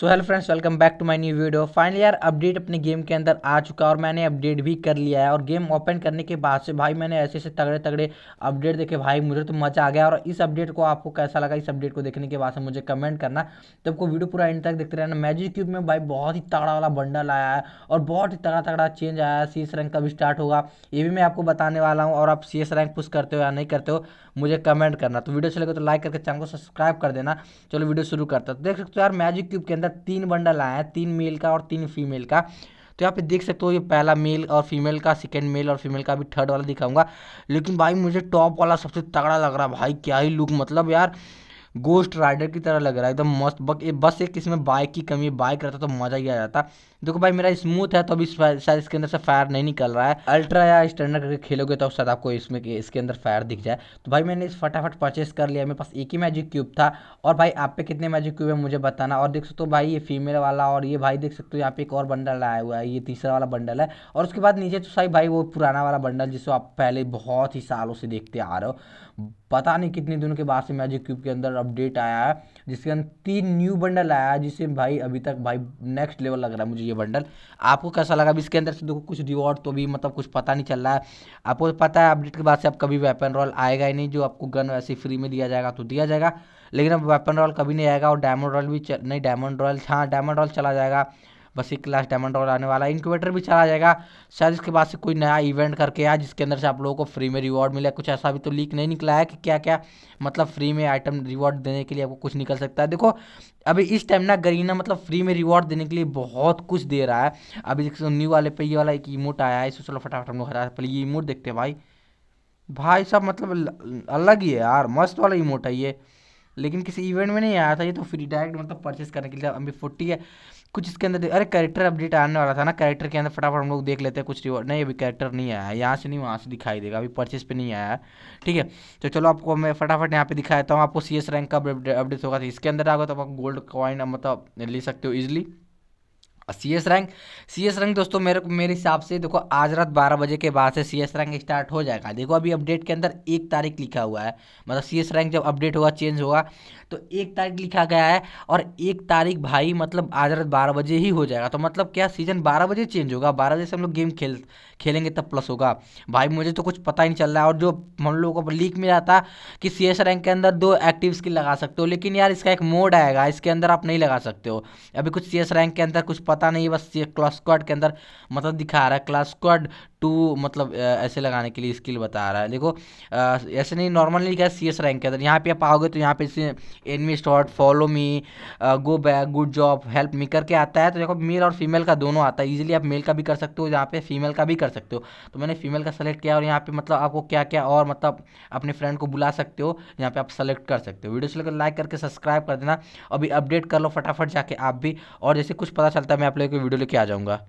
so hello friends welcome back to my new video finally यार update अपने game के अंदर आ चुका है और मैंने अपडेट भी कर लिया है और गेम ओपन करने के बाद से भाई मैंने ऐसे ऐसे तगड़े तगड़े अपडेट देखे भाई मुझे तो मजा आ गया और इस अपडेट को आपको कैसा लगा इस अपडेट को देखने के बाद से मुझे कमेंट करना तब को वीडियो पूरा एंड तक देखते रहना मैजिक क्यूब में भाई बहुत ही तगड़ा वाला बंडल आया है और बहुत ही तगड़ा तगड़ा चेंज आया है सी रैंक कब स्टार्ट होगा ये भी मैं आपको बताने वाला हूँ और आप सी रैंक पुश करते हो या नहीं करते हो मुझे कमेंट करना तो वीडियो चले तो लाइक करके चैनल को सब्सक्राइब कर देना चलो वीडियो शुरू करता तो देख सकते हो यार मैजिक क्यूब के अंदर तीन बंडल आया है तीन मेल का और तीन फीमेल का तो यहाँ पे देख सकते हो ये पहला मेल और फीमेल का सेकेंड मेल और फीमेल का भी थर्ड वाला दिखाऊंगा लेकिन भाई मुझे टॉप वाला सबसे तगड़ा लग रहा है भाई क्या ही लुक मतलब यार गोस्ट राइडर की तरह लग रहा है एकदम मस्त बस एक इसमें बाइक की कमी बाइक रहता तो मज़ा ही आ जाता देखो भाई मेरा स्मूथ है तो अभी शायद इसके अंदर से फायर नहीं निकल रहा है अल्ट्रा या स्टैंडर्ड करके खेलोगे तो शायद आपको इसमें इसके अंदर फायर दिख जाए तो भाई मैंने इस फटाफट परचेस कर लिया मेरे पास एक ही मैजिक क्यूब था और भाई आप पे कितने मैजिक क्यूब है मुझे बताना और देख सकते हो भाई ये फीमेल वाला और ये भाई देख सकते हो यहाँ पे एक और बंडल आया हुआ है ये तीसरा वाला बंडल है और उसके बाद नीचे तो सही भाई वो पुराना वाला बंडल जिसको आप पहले बहुत ही सालों से देखते आ रहे हो पता नहीं कितने दिनों के बाद से मैजिक क्यूब के अंदर अपडेट आया है जिसके अंदर तीन न्यू बंडल आया है जिसे भाई अभी तक भाई नेक्स्ट लेवल लग रहा है मुझे ये बंडल आपको कैसा लगा अभी इसके अंदर से देखो कुछ रिवॉर्ड तो भी मतलब कुछ पता नहीं चल रहा है आपको पता है अपडेट के बाद से अब कभी वेपन रॉल आएगा ही नहीं जो आपको गन वैसे फ्री में दिया जाएगा तो दिया जाएगा लेकिन अब वेपन रॉल कभी नहीं आएगा और डायमंड रॉयल भी नहीं डायमंड रॉयल हाँ डायमंड रॉयल चला जाएगा बस एक क्लास डायमंड और आने वाला है इंक्यूबेटर भी चला जाएगा शायद इसके बाद से कोई नया इवेंट करके आया जिसके अंदर से आप लोगों को फ्री में रिवॉर्ड मिला कुछ ऐसा भी तो लीक नहीं निकला है कि क्या क्या मतलब फ्री में आइटम रिवॉर्ड देने के लिए आपको कुछ निकल सकता है देखो अभी इस टाइम ना गरीना मतलब फ्री में रिवॉर्ड देने के लिए बहुत कुछ दे रहा है अभी न्यू वाले पे ये वाला एक इमोट आया है इसको चलो फटाफट हम लोग हटा पहले ये इमोट देखते हैं भाई भाई सब मतलब अलग ही है यार मस्त वाला इमोट है ये लेकिन किसी इवेंट में नहीं आया था ये तो फ्री डायरेक्ट मतलब परचेस करने के लिए अभी फोर्टी है कुछ इसके अंदर अरे कैरेक्टर अपडेट आने वाला था ना कैरेक्टर के अंदर फटाफट हम लोग देख लेते हैं कुछ रिवॉर्ड नहीं अभी कैरेक्टर नहीं आया है यहाँ से नहीं वहाँ से दिखाई देगा अभी परचेस पे नहीं आया है ठीक है तो चलो आपको मैं फटाफट यहाँ पे दिखाया था हूँ आपको सी एस रैंक का अपडेट होगा तो इसके अंदर आगे तो आप गोल्ड कॉइन मतलब ले सकते हो easily C S rank C S rank दोस्तों मेरे मेरे हिसाब से देखो आज रात बारह बजे के बाद से सी एस रैंक स्टार्ट हो जाएगा देखो अभी अपडेट के अंदर एक तारीख लिखा हुआ है मतलब सी एस रैंक जब अपडेट होगा चेंज होगा तो एक तारीख लिखा गया है और एक तारीख भाई मतलब आज रात बारह बजे ही हो जाएगा तो मतलब क्या सीजन बारह बजे चेंज होगा बारह बजे से हम लोग गेम खेल खेलेंगे तब प्लस होगा भाई मुझे तो कुछ पता ही नहीं चल रहा है और जो हम लोगों को लीक मिला था कि सी एस रैंक के अंदर दो एक्टिव स्किल लगा सकते हो लेकिन यार इसका एक मोड आएगा इसके अंदर आप नहीं लगा सकते हो अभी कुछ सी एस रैंक के अंदर कुछ पता पता नहीं बस ये क्लास स्क्वाड के अंदर मतलब दिखा रहा है क्लास स्क्वाड टू मतलब ऐसे लगाने के लिए स्किल बता रहा है देखो ऐसे नहीं नॉर्मली क्या सी एस रैंक के अंदर यहाँ पे आप आओगे तो यहाँ पे इसे enemy spotted follow me go back good job help me करके आता है तो देखो मेल और फीमेल का दोनों आता है ईजिली आप मेल का भी कर सकते हो यहाँ पे फीमेल का भी कर सकते हो तो मैंने फीमेल का सेलेक्ट किया और यहाँ पे मतलब आपको क्या क्या और मतलब अपने फ्रेंड को बुला सकते हो यहाँ पे आप सेलेक्ट कर सकते हो वीडियो से लेकर लाइक करके सब्सक्राइब कर देना अभी अपडेट कर लो फटाफट जाके आप भी और जैसे कुछ पता चलता है मैं आप लोगों को वीडियो लेके आ जाऊँगा